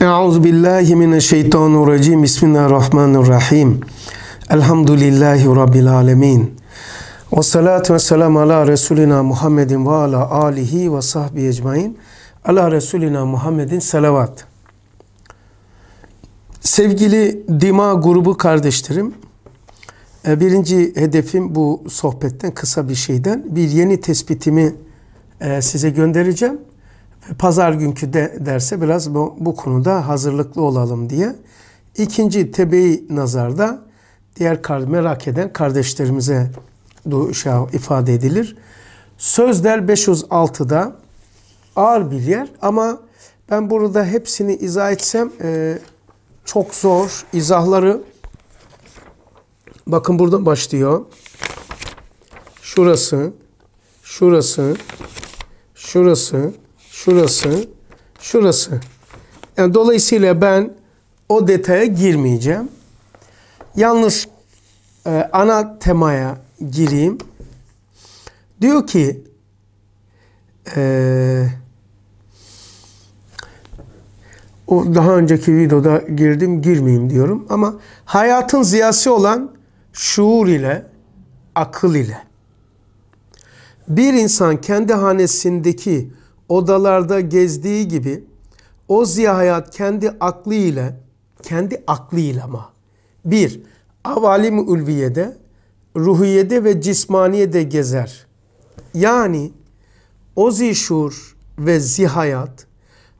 Euzu billahi mineşşeytanirracim. Bismillahirrahmanirrahim. Elhamdülillahi rabbil alamin. Ve salatu ve selam ala Resulina Muhammedin ve ala alihi ve sahbi ecmaîn. Ala Resulina Muhammedin salavat. Sevgili Dima grubu kardeşlerim, e, birinci hedefim bu sohbetten, kısa bir şeyden bir yeni tespitimi e, size göndereceğim pazar günkü de derse biraz bu, bu konuda hazırlıklı olalım diye. İkinci tebeyi nazarda diğer merak eden kardeşlerimize şey, ifade edilir. Sözler 506'da ağır bir yer ama ben burada hepsini izah etsem e, çok zor. İzahları bakın buradan başlıyor. Şurası, şurası, şurası, şurası, şurası. Yani dolayısıyla ben o detaya girmeyeceğim. Yalnız e, ana temaya gireyim. Diyor ki e, o daha önceki videoda girdim girmeyeyim diyorum ama hayatın ziyası olan şuur ile akıl ile bir insan kendi hanesindeki odalarda gezdiği gibi o Ziya Hayat kendi aklıyla kendi aklıyla ama bir avalim-i ülviyede ruhiyede ve cismaniyede gezer. Yani o zişur ve zihayat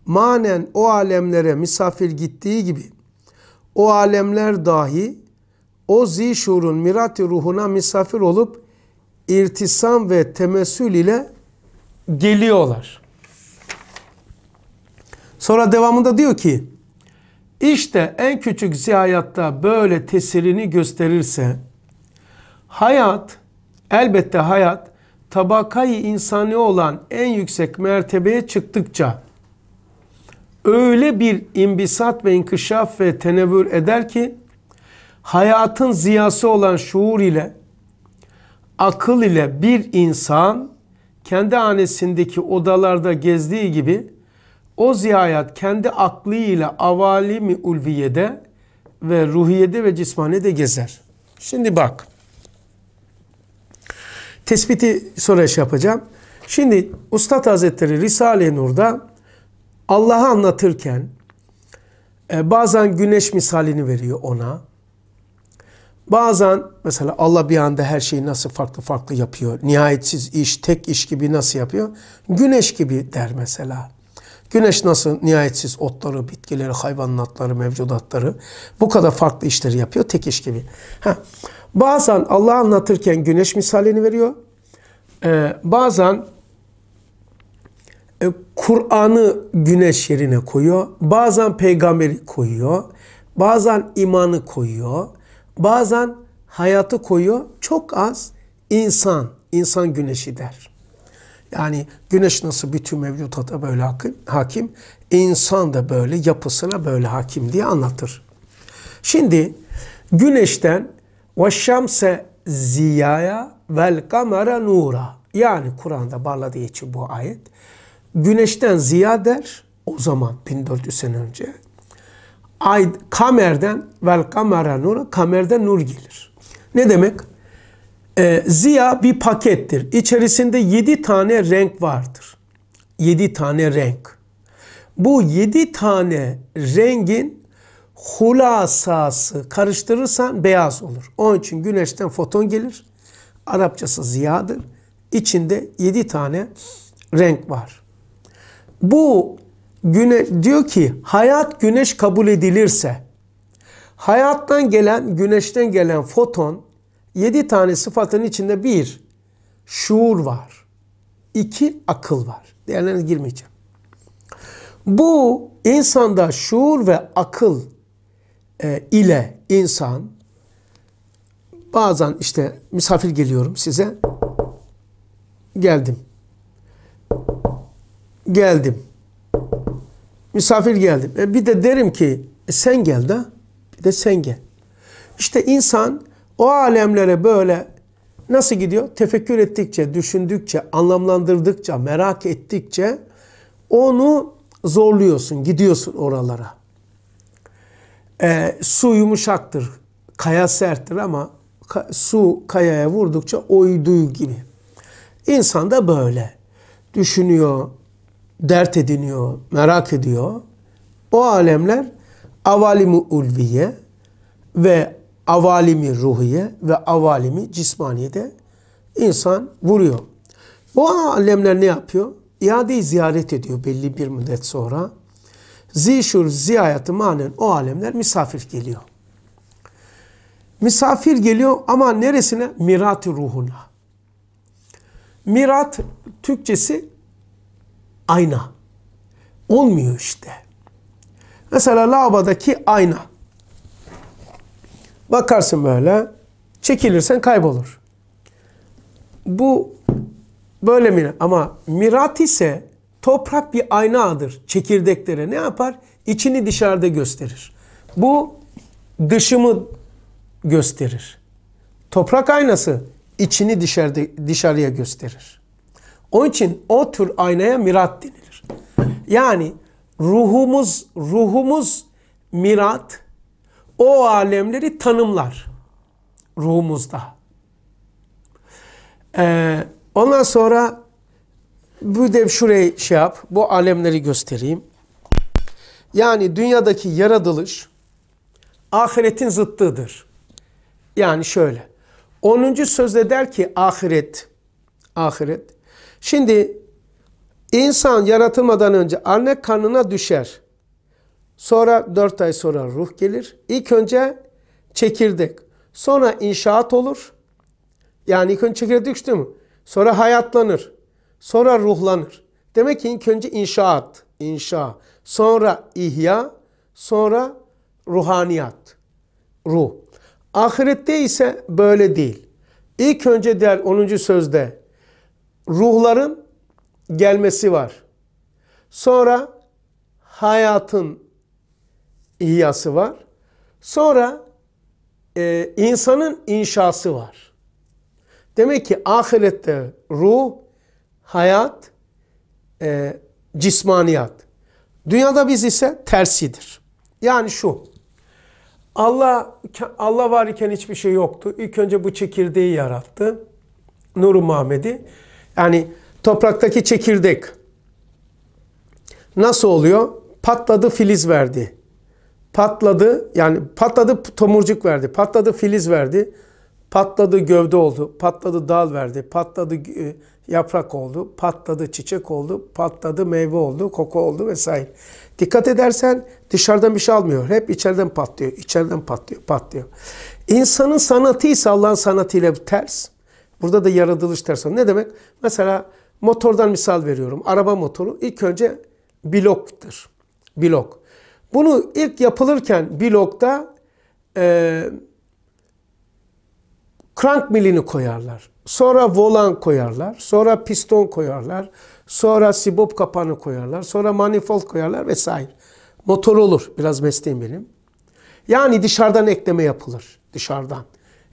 manen o alemlere misafir gittiği gibi o alemler dahi o zişurun mirati ruhuna misafir olup irtisam ve temessül ile geliyorlar. Sonra devamında diyor ki işte en küçük ziyayatta böyle tesirini gösterirse hayat elbette hayat tabakayı insani olan en yüksek mertebeye çıktıkça öyle bir imbisat ve inkışaf ve tenevvür eder ki hayatın ziyası olan şuur ile akıl ile bir insan kendi hanesindeki odalarda gezdiği gibi o ziyaiyat kendi aklıyla avali mi ulviyede ve ruhiyede ve de gezer. Şimdi bak. Tespiti sonra şey yapacağım. Şimdi Ustad Hazretleri Risale-i Nur'da Allah'ı anlatırken e, bazen güneş misalini veriyor ona. Bazen mesela Allah bir anda her şeyi nasıl farklı farklı yapıyor. Nihayetsiz iş, tek iş gibi nasıl yapıyor? Güneş gibi der mesela. Güneş nasıl nihayetsiz otları, bitkileri, hayvanatları, mevcudatları bu kadar farklı işleri yapıyor tek iş gibi. Ha. Bazen Allah anlatırken güneş misalini veriyor. Ee, bazen e, Kur'an'ı güneş yerine koyuyor. Bazen peygamberi koyuyor. Bazen imanı koyuyor. Bazen hayatı koyuyor. Çok az insan, insan güneşi der. Yani güneş nasıl bütün mevcutata böyle hakim, insan da böyle yapısına böyle hakim diye anlatır. Şimdi güneşten ve şemse ziyaya vel kamera nura. Yani Kur'an'da barladığı için bu ayet. Güneşten ziya der o zaman 1400 sene önce. Ay, kamerden vel kamera nura, kamerden nur gelir. Ne demek? E, ziya bir pakettir. İçerisinde 7 tane renk vardır. 7 tane renk. Bu 7 tane rengin hulasası karıştırırsan beyaz olur. Onun için güneşten foton gelir. Arapçası ziyadır. İçinde 7 tane renk var. Bu güneş diyor ki hayat güneş kabul edilirse hayattan gelen güneşten gelen foton yedi tane sıfatın içinde bir şuur var. iki akıl var. Diğerlerine girmeyeceğim. Bu insanda şuur ve akıl e, ile insan bazen işte misafir geliyorum size geldim geldim misafir geldim e, bir de derim ki e, sen gel de bir de sen gel İşte insan o alemlere böyle nasıl gidiyor? Tefekkür ettikçe, düşündükçe, anlamlandırdıkça, merak ettikçe onu zorluyorsun, gidiyorsun oralara. E, su yumuşaktır, kaya serttir ama ka su kayaya vurdukça oyduğu gibi. İnsan da böyle. Düşünüyor, dert ediniyor, merak ediyor. O alemler avalimu ulviye ve avalimi ruhiye ve avalimi cismaniyede insan vuruyor. Bu alemler ne yapıyor? İadeyi ziyaret ediyor belli bir müddet sonra. Zişur ziyayatı manen o alemler misafir geliyor. Misafir geliyor ama neresine? mirat ruhuna. Mirat Türkçesi ayna. Olmuyor işte. Mesela lavabodaki ayna. Bakarsın böyle. Çekilirsen kaybolur. Bu böyle mi? Ama mirat ise toprak bir aynadır çekirdeklere. Ne yapar? İçini dışarıda gösterir. Bu dışımı gösterir. Toprak aynası içini dışarıda, dışarıya gösterir. Onun için o tür aynaya mirat denilir. Yani ruhumuz ruhumuz mirat, o alemleri tanımlar ruhumuzda. Ee, ondan sonra bu dev şurayı şey yap, bu alemleri göstereyim. Yani dünyadaki yaratılış ahiretin zıttıdır. Yani şöyle. 10. sözde der ki ahiret, ahiret. Şimdi insan yaratılmadan önce anne karnına düşer. Sonra 4 ay sonra ruh gelir. İlk önce çekirdek. Sonra inşaat olur. Yani ilk önce çekirdek düştü mü? Sonra hayatlanır. Sonra ruhlanır. Demek ki ilk önce inşaat, inşa. Sonra ihya, sonra ruhaniyat, ruh. Ahirette ise böyle değil. İlk önce der 10. sözde ruhların gelmesi var. Sonra hayatın İhyası var. Sonra e, insanın inşası var. Demek ki ahirette ruh, hayat, e, cismaniyat. Dünyada biz ise tersidir. Yani şu. Allah Allah var iken hiçbir şey yoktu. İlk önce bu çekirdeği yarattı. Nuru Muhammed'i. Yani topraktaki çekirdek nasıl oluyor? Patladı, filiz verdi. Patladı yani patladı tomurcuk verdi, patladı filiz verdi, patladı gövde oldu, patladı dal verdi, patladı e, yaprak oldu, patladı çiçek oldu, patladı meyve oldu, koku oldu vesaire. Dikkat edersen dışarıdan bir şey almıyor. Hep içeriden patlıyor, içeriden patlıyor, patlıyor. İnsanın sanatı ise Allah'ın sanatıyla ters. Burada da yaratılış ters. Ne demek? Mesela motordan misal veriyorum. Araba motoru ilk önce bloktur. Blok. Bunu ilk yapılırken blokta e, crank milini koyarlar. Sonra volan koyarlar. Sonra piston koyarlar. Sonra sibop kapağını koyarlar. Sonra manifold koyarlar vesaire. Motor olur. Biraz mesleğim benim. Yani dışarıdan ekleme yapılır. Dışarıdan.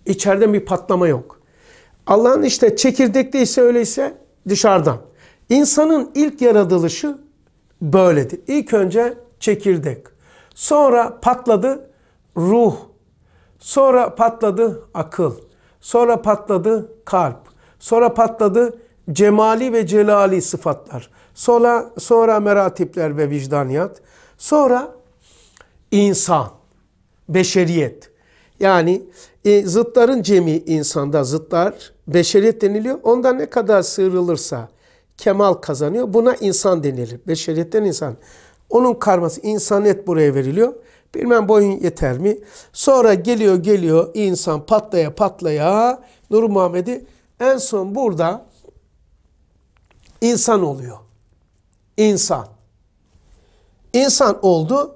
İçeriden bir patlama yok. Allah'ın işte çekirdekte ise öyleyse dışarıdan. İnsanın ilk yaratılışı böyledir. İlk önce çekirdek. Sonra patladı ruh. Sonra patladı akıl. Sonra patladı kalp. Sonra patladı cemali ve celali sıfatlar. Sonra, sonra meratipler ve vicdaniyat. Sonra insan, beşeriyet. Yani e, zıtların cemi insanda zıtlar, beşeriyet deniliyor. Ondan ne kadar sıyrılırsa kemal kazanıyor. Buna insan denilir. Beşeriyetten insan. Onun karması insaniyet buraya veriliyor. Bilmem boyun yeter mi? Sonra geliyor geliyor insan patlaya patlaya Nur Muhammed'i en son burada insan oluyor. İnsan. İnsan oldu.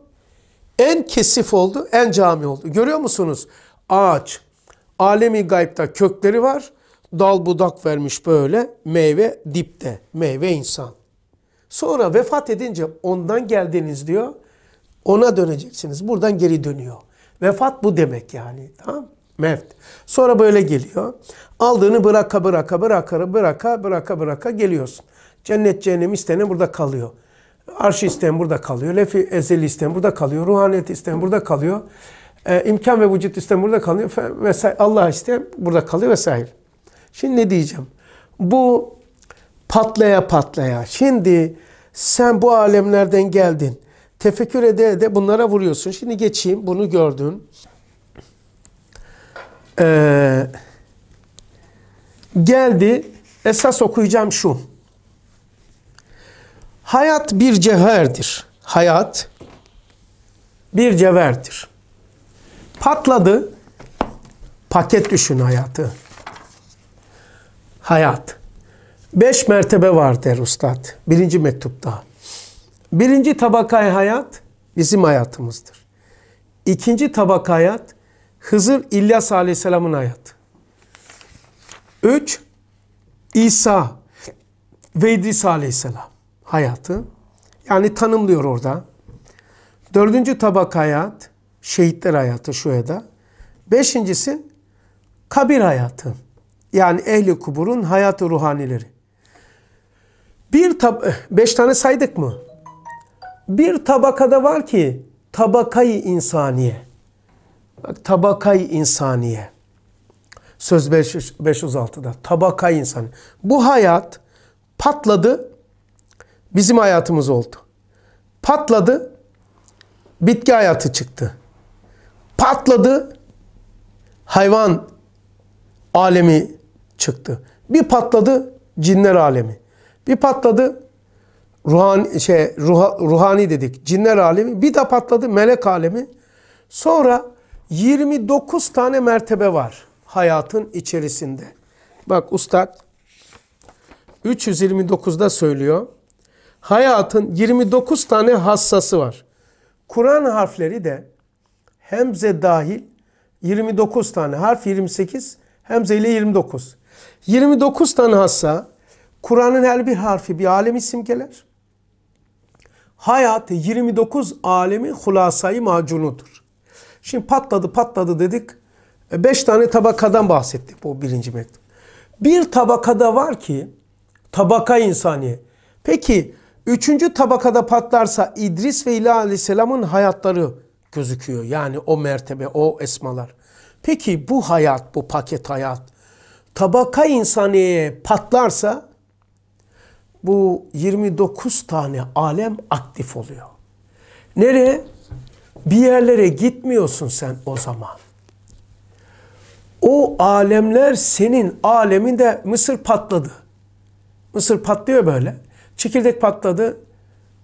En kesif oldu, en cami oldu. Görüyor musunuz? Ağaç. Alemi gaybda kökleri var. Dal budak vermiş böyle. Meyve dipte. Meyve insan. Sonra vefat edince ondan geldiniz diyor. Ona döneceksiniz. Buradan geri dönüyor. Vefat bu demek yani. Tamam Mevt. Sonra böyle geliyor. Aldığını bıraka bıraka bıraka bıraka bıraka bıraka geliyorsun. Cennet cehennem istenen burada kalıyor. Arş isteyen burada kalıyor. Lefi ezeli isteyen burada kalıyor. Ruhaniyet isteyen burada kalıyor. Ee, imkan ve vücut isteyen burada kalıyor. Vesaire. Allah isteyen burada kalıyor vesaire. Şimdi ne diyeceğim? Bu patlaya patlaya. Şimdi sen bu alemlerden geldin. Tefekkür ede de bunlara vuruyorsun. Şimdi geçeyim bunu gördün. Ee, geldi esas okuyacağım şu. Hayat bir cevherdir. Hayat bir cevherdir. Patladı. Paket düşün hayatı. Hayat. Beş mertebe var der Ustad birinci mektupta. Birinci tabakay hayat bizim hayatımızdır. İkinci tabaka hayat Hızır İlyas Aleyhisselam'ın hayatı. Üç İsa ve İdris Aleyhisselam hayatı. Yani tanımlıyor orada. Dördüncü tabaka hayat şehitler hayatı şu eda. Beşincisi kabir hayatı. Yani ehli kuburun hayatı ruhanileri. Bir tab beş tane saydık mı? Bir tabakada var ki tabakayı insaniye. Bak tabakayı insaniye. Söz 506'da. Tabakayı insan. Bu hayat patladı. Bizim hayatımız oldu. Patladı. Bitki hayatı çıktı. Patladı. Hayvan alemi çıktı. Bir patladı cinler alemi. Bir patladı. Ruhan, şey, ruha, ruhani dedik. Cinler alemi. Bir de patladı melek alemi. Sonra 29 tane mertebe var hayatın içerisinde. Bak ustad 329'da söylüyor. Hayatın 29 tane hassası var. Kur'an harfleri de hemze dahil 29 tane. Harf 28, hemze ile 29. 29 tane hassa Kur'an'ın her bir harfi bir alemi simgeler. Hayat 29 alemi hulasayı macunudur. Şimdi patladı patladı dedik. E, beş tane tabakadan bahsetti bu birinci mektup. Bir tabakada var ki tabaka insani. Peki üçüncü tabakada patlarsa İdris ve İlahi Aleyhisselam'ın hayatları gözüküyor. Yani o mertebe, o esmalar. Peki bu hayat, bu paket hayat tabaka insaniye patlarsa bu 29 tane alem aktif oluyor. Nereye? Bir yerlere gitmiyorsun sen o zaman. O alemler senin aleminde mısır patladı. Mısır patlıyor böyle. Çekirdek patladı,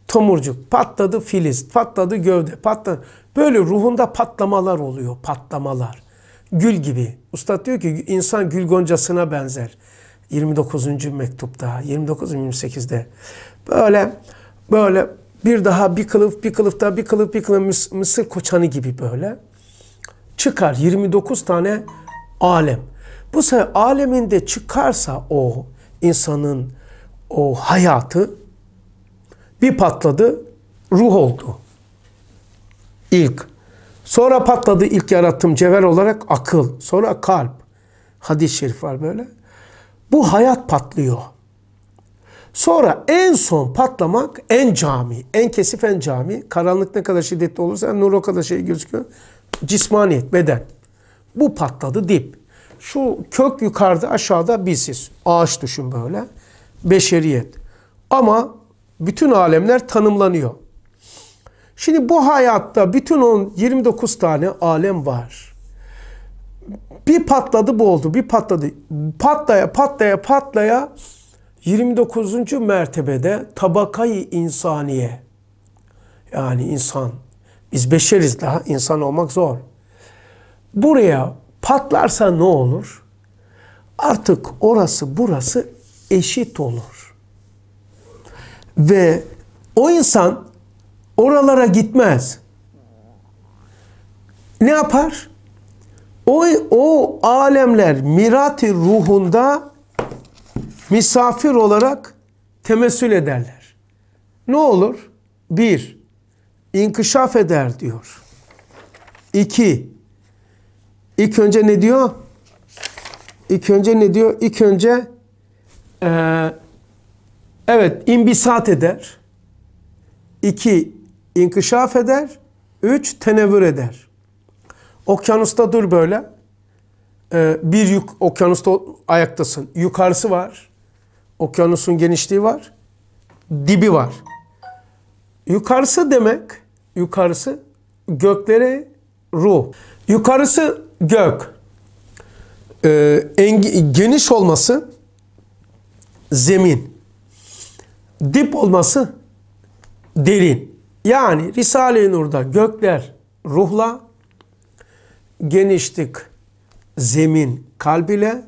tomurcuk patladı, filiz patladı, gövde patladı. Böyle ruhunda patlamalar oluyor, patlamalar. Gül gibi. Usta diyor ki insan gül goncasına benzer. 29. mektupta, 29. 28'de böyle böyle bir daha bir kılıf bir kılıf daha bir kılıf bir kılıf Mısır koçanı gibi böyle çıkar 29 tane alem. Bu sefer aleminde çıkarsa o insanın o hayatı bir patladı ruh oldu. İlk. Sonra patladı ilk yarattığım cevher olarak akıl. Sonra kalp. Hadis-i şerif var böyle. Bu hayat patlıyor. Sonra en son patlamak en cami, en kesif en cami. Karanlık ne kadar şiddetli olursa nur o kadar şey gözüküyor. Cismaniyet, beden. Bu patladı dip. Şu kök yukarıda aşağıda biziz. Ağaç düşün böyle. Beşeriyet. Ama bütün alemler tanımlanıyor. Şimdi bu hayatta bütün on 29 tane alem var bir patladı bu oldu, bir patladı. Patlaya patlaya patlaya 29. mertebede tabakayı insaniye. Yani insan. Biz beşeriz daha insan olmak zor. Buraya patlarsa ne olur? Artık orası burası eşit olur. Ve o insan oralara gitmez. Ne yapar? O, o alemler mirati ruhunda misafir olarak temessül ederler. Ne olur? Bir, inkişaf eder diyor. İki, ilk önce ne diyor? İlk önce ne diyor? İlk önce ee, evet imbisat eder. İki, inkişaf eder. Üç, tenevür eder. Okyanusta dur böyle. Ee, bir yük okyanusta ayaktasın. Yukarısı var. Okyanusun genişliği var. Dibi var. Yukarısı demek, yukarısı göklere ruh. Yukarısı gök. Ee, en, geniş olması zemin. Dip olması derin. Yani Risale-i Nur'da gökler ruhla, genişlik zemin kalb ile,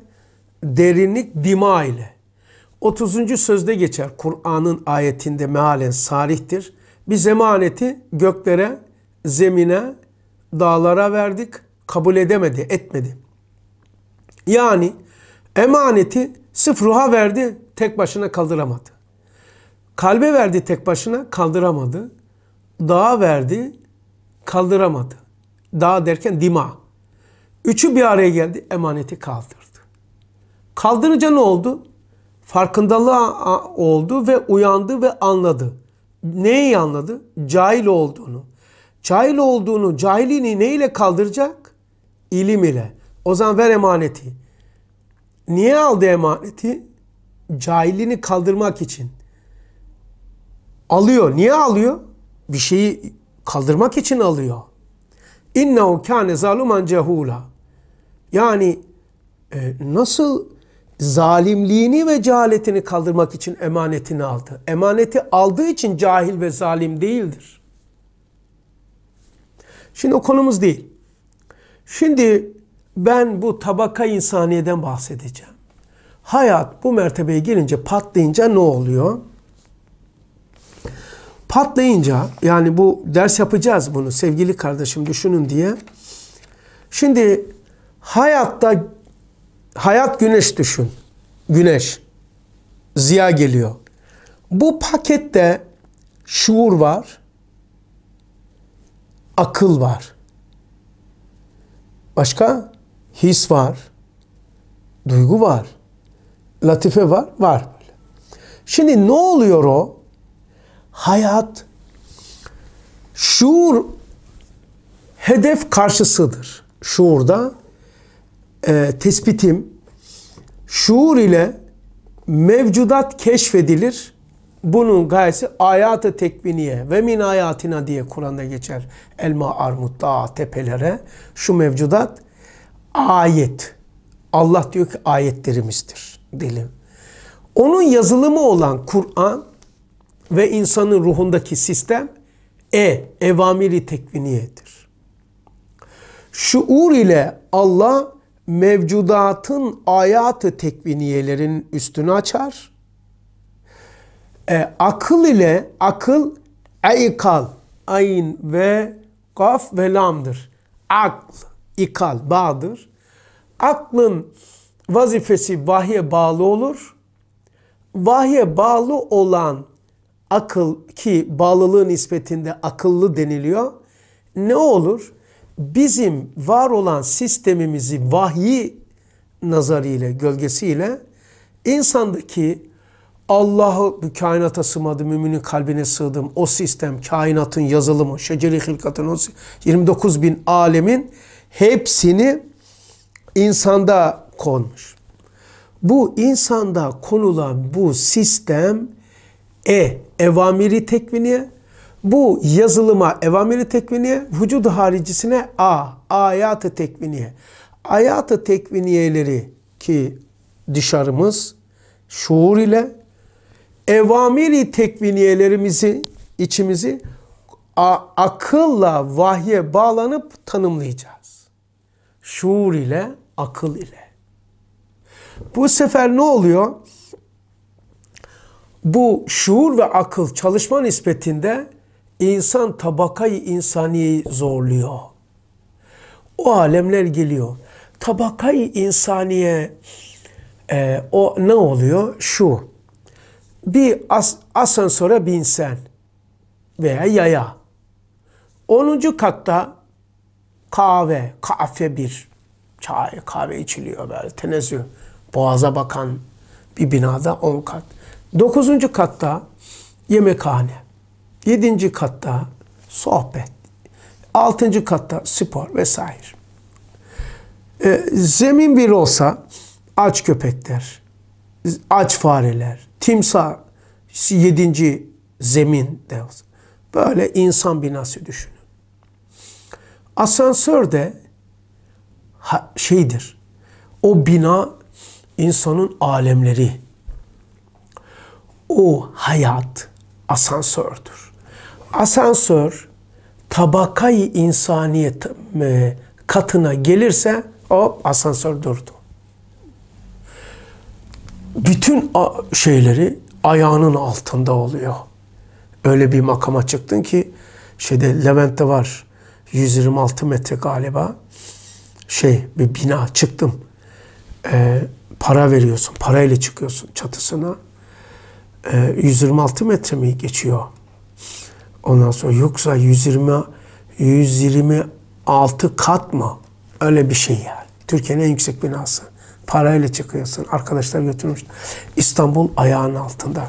derinlik dima ile. 30. sözde geçer Kur'an'ın ayetinde mealen salihtir. Biz emaneti göklere, zemine, dağlara verdik. Kabul edemedi, etmedi. Yani emaneti sırf ruha verdi, tek başına kaldıramadı. Kalbe verdi tek başına, kaldıramadı. Dağa verdi, kaldıramadı. Dağ derken dima. Üçü bir araya geldi, emaneti kaldırdı. Kaldırınca ne oldu? Farkındalığa oldu ve uyandı ve anladı. Neyi anladı? Cahil olduğunu. Cahil olduğunu, cahilini neyle kaldıracak? İlim ile. O zaman ver emaneti. Niye aldı emaneti? Cahilini kaldırmak için. Alıyor. Niye alıyor? Bir şeyi kaldırmak için alıyor. İnnehu kâne zaluman cehûlâ. Yani e, nasıl zalimliğini ve cehaletini kaldırmak için emanetini aldı. Emaneti aldığı için cahil ve zalim değildir. Şimdi o konumuz değil. Şimdi ben bu tabaka insaniyeden bahsedeceğim. Hayat bu mertebeye gelince patlayınca ne oluyor? Patlayınca yani bu ders yapacağız bunu sevgili kardeşim düşünün diye. Şimdi Hayatta hayat güneş düşün. Güneş. Ziya geliyor. Bu pakette şuur var. Akıl var. Başka? His var. Duygu var. Latife var. Var. Şimdi ne oluyor o? Hayat şuur hedef karşısıdır. Şuurda e, tespitim şuur ile mevcudat keşfedilir. Bunun gayesi ayatı tekviniye ve min ayatina diye Kur'an'da geçer. Elma, armut, dağ, tepelere. Şu mevcudat ayet. Allah diyor ki ayetlerimizdir dilim. Onun yazılımı olan Kur'an ve insanın ruhundaki sistem e, evamiri tekviniyedir. Şuur ile Allah mevcudatın ayatı tekviniyelerin üstünü açar. E, akıl ile akıl eykal, ayn ve kaf ve lamdır. Akl, ikal, bağdır. Aklın vazifesi vahye bağlı olur. Vahye bağlı olan akıl ki bağlılığın nispetinde akıllı deniliyor. Ne olur? bizim var olan sistemimizi vahyi nazarıyla, gölgesiyle insandaki Allah'ı bu kainata sığmadım, müminin kalbine sığdım. O sistem, kainatın yazılımı, şeceri hilkatın, 29 bin alemin hepsini insanda konmuş. Bu insanda konulan bu sistem e, evamiri tekviniye bu yazılıma evamiri tekviniye, vücud haricisine A, ayatı tekviniye. Ayatı tekviniyeleri ki dışarımız şuur ile evamiri tekviniyelerimizi, içimizi akılla vahye bağlanıp tanımlayacağız. Şuur ile, akıl ile. Bu sefer ne oluyor? Bu şuur ve akıl çalışma nispetinde insan tabakayı insaniyeyi zorluyor. O alemler geliyor. Tabakayı insaniye e, o ne oluyor? Şu. Bir as asansöre binsen veya yaya. 10. katta kahve, kahve bir. Çay, kahve içiliyor böyle tenezzül. Boğaza bakan bir binada 10 kat. 9. katta yemekhane. Yedinci katta sohbet. Altıncı katta spor vesaire. E, zemin bir olsa aç köpekler, aç fareler, timsah yedinci zemin de olsa. Böyle insan binası düşünün. Asansör de şeydir. O bina insanın alemleri. O hayat asansördür asansör tabakayı insaniyet e, katına gelirse o asansör durdu. Bütün şeyleri ayağının altında oluyor. Öyle bir makama çıktın ki şeyde Levent'te var 126 metre galiba şey bir bina çıktım. Ee, para veriyorsun. Parayla çıkıyorsun çatısına. Ee, 126 metre mi geçiyor? Ondan sonra yoksa 120 126 kat mı? Öyle bir şey yani. Türkiye'nin en yüksek binası. Parayla çıkıyorsun. Arkadaşlar götürmüş. İstanbul ayağın altında.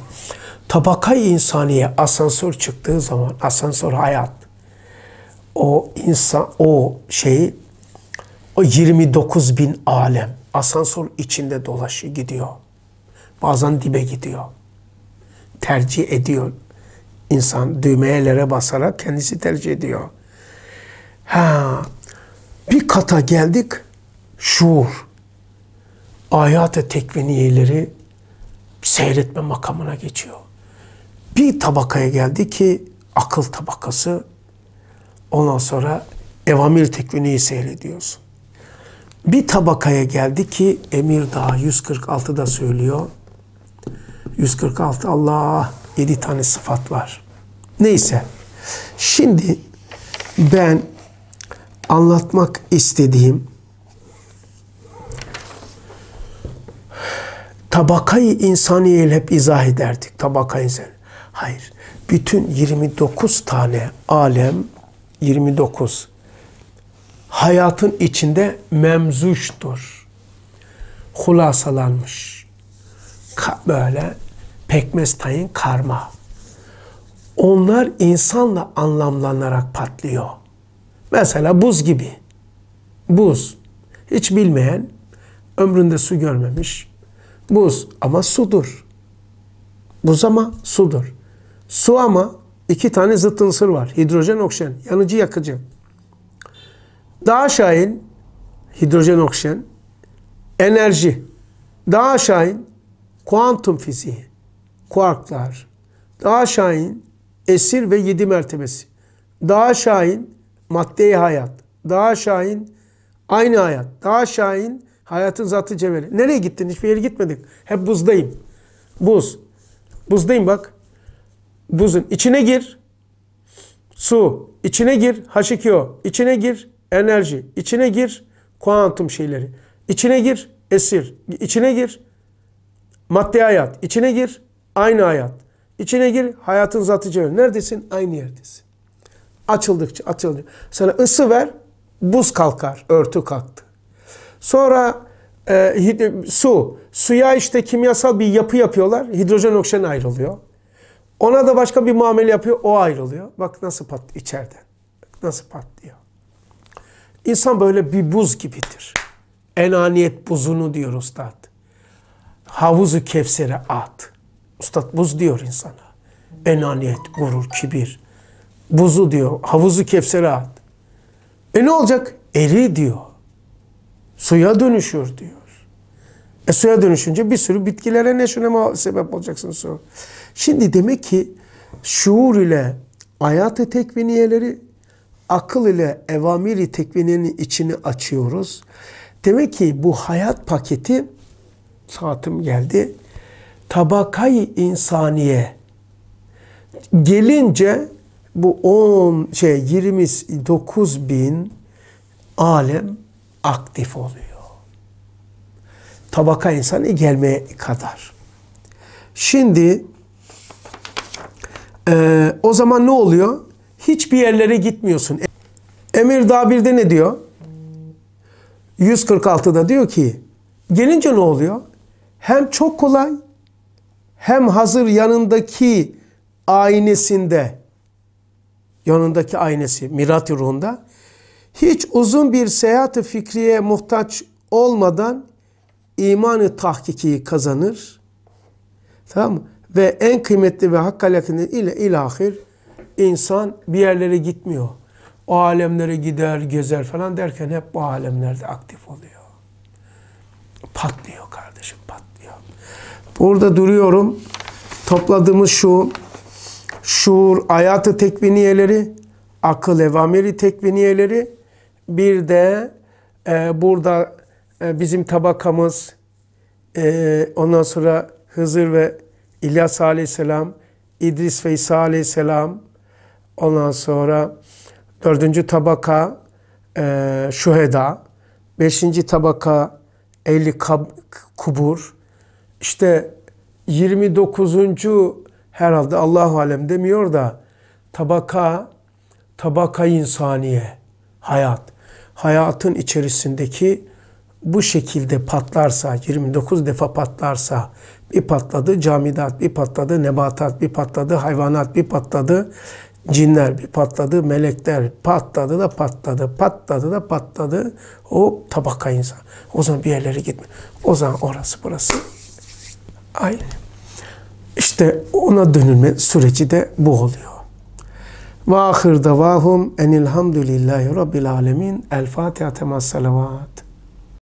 Tabakay insaniye asansör çıktığı zaman asansör hayat. O insan o şeyi o 29 bin alem asansör içinde dolaşıyor gidiyor. Bazen dibe gidiyor. Tercih ediyor İnsan düğmelere basarak kendisi tercih ediyor. Ha, bir kata geldik, şuur, ayat-ı tekviniyeleri seyretme makamına geçiyor. Bir tabakaya geldi ki akıl tabakası, ondan sonra evamir tekviniyi seyrediyorsun. Bir tabakaya geldi ki Emir daha 146'da söylüyor. 146 Allah yedi tane sıfat var. Neyse. Şimdi ben anlatmak istediğim tabakayı insaniyeyle hep izah ederdik. Tabakayı insan. Hayır. Bütün 29 tane alem 29 hayatın içinde memzuştur. Hulasalanmış. Böyle pekmez tayin karma. Onlar insanla anlamlanarak patlıyor. Mesela buz gibi. Buz. Hiç bilmeyen, ömründe su görmemiş. Buz ama sudur. Buz ama sudur. Su ama iki tane zıt unsur var. Hidrojen, oksijen. Yanıcı, yakıcı. Daha aşağı in, hidrojen, oksijen. Enerji. Daha aşağı in, kuantum fiziği kuarklar. Daha şahin esir ve yedi mertebesi. Daha şahin madde hayat. Daha şahin aynı hayat. Daha şahin hayatın zatı cevheri. Nereye gittin? Hiçbir yere gitmedik. Hep buzdayım. Buz. Buzdayım bak. Buzun içine gir. Su. içine gir. H2O. İçine gir. Enerji. İçine gir. Kuantum şeyleri. İçine gir. Esir. İçine gir. maddi hayat. İçine gir. Aynı hayat. İçine gir hayatın zatı cevher. Neredesin? Aynı yerdesin. Açıldıkça açıldı. Sana ısı ver buz kalkar. Örtü kalktı. Sonra e, su. Suya işte kimyasal bir yapı yapıyorlar. Hidrojen oksijen ayrılıyor. Ona da başka bir muamele yapıyor. O ayrılıyor. Bak nasıl pat içeriden. Bak nasıl patlıyor. İnsan böyle bir buz gibidir. Enaniyet buzunu diyor ustad. Havuzu Kevser'e at. Ustad buz diyor insana. Enaniyet, gurur, kibir. Buzu diyor. Havuzu kevsere at. E ne olacak? Eri diyor. Suya dönüşür diyor. E suya dönüşünce bir sürü bitkilere ne neşine sebep olacaksın su. Şimdi demek ki şuur ile ayat tekviniyeleri akıl ile evamiri tekviniyenin içini açıyoruz. Demek ki bu hayat paketi saatim geldi tabakayı insaniye gelince bu 10 şey 29 bin alem aktif oluyor. Tabaka insani gelmeye kadar. Şimdi e, o zaman ne oluyor? Hiçbir yerlere gitmiyorsun. Emir de ne diyor? 146'da diyor ki gelince ne oluyor? Hem çok kolay hem hazır yanındaki aynesinde yanındaki aynesi mirat ruhunda hiç uzun bir seyahat fikriye muhtaç olmadan imanı tahkiki kazanır. Tamam mı? Ve en kıymetli ve hakkalakini ile ilahir insan bir yerlere gitmiyor. O alemlere gider, gezer falan derken hep bu alemlerde aktif oluyor. Patlıyor kardeşim, patlıyor. Burada duruyorum. Topladığımız şu şuur ayatı tekviniyeleri, akıl evamiri tekviniyeleri, bir de e, burada e, bizim tabakamız, e, ondan sonra Hızır ve İlyas aleyhisselam, İdris ve İsa aleyhisselam, ondan sonra dördüncü tabaka e, şüheda, beşinci tabaka eli kab kubur, işte 29. herhalde Allahu alem demiyor da tabaka tabaka insaniye hayat hayatın içerisindeki bu şekilde patlarsa 29 defa patlarsa bir patladı camidat bir patladı nebatat bir patladı hayvanat bir patladı cinler bir patladı melekler patladı da patladı patladı da patladı o tabaka insan o zaman bir yerlere gitme o zaman orası burası aynı. İşte ona dönülme süreci de bu oluyor. Ve ahir davahum enilhamdülillahi rabbil alemin. El Fatiha temas salavat.